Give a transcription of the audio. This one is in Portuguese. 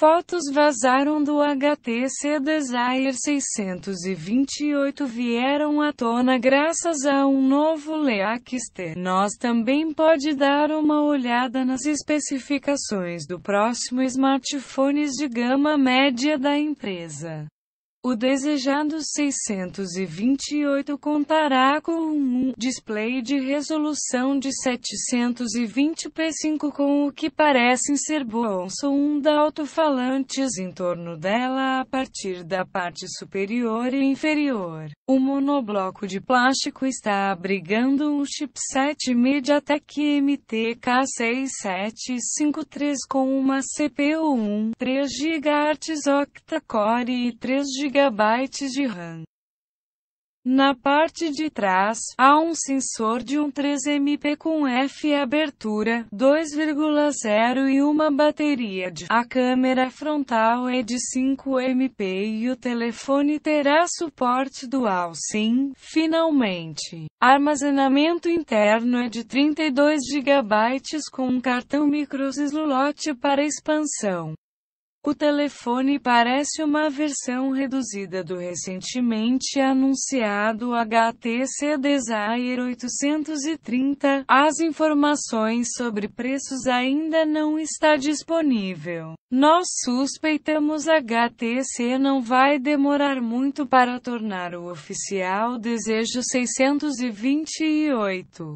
Fotos vazaram do HTC Desire 628 vieram à tona graças a um novo Leakster. Nós também pode dar uma olhada nas especificações do próximo smartphones de gama média da empresa. O desejado 628 contará com um display de resolução de 720p5 com o que parecem ser bons sonda alto-falantes em torno dela a partir da parte superior e inferior. O monobloco de plástico está abrigando um chipset MediaTek MTK6753 com uma CPU 1, 3 GHz octa-core e 3 GHz GB de RAM. Na parte de trás, há um sensor de um 3MP com F abertura 2,0 e uma bateria de. A câmera frontal é de 5MP e o telefone terá suporte dual SIM, finalmente. Armazenamento interno é de 32GB com um cartão microslot para expansão. O telefone parece uma versão reduzida do recentemente anunciado HTC Desire 830. As informações sobre preços ainda não está disponível. Nós suspeitamos HTC não vai demorar muito para tornar o oficial desejo 628.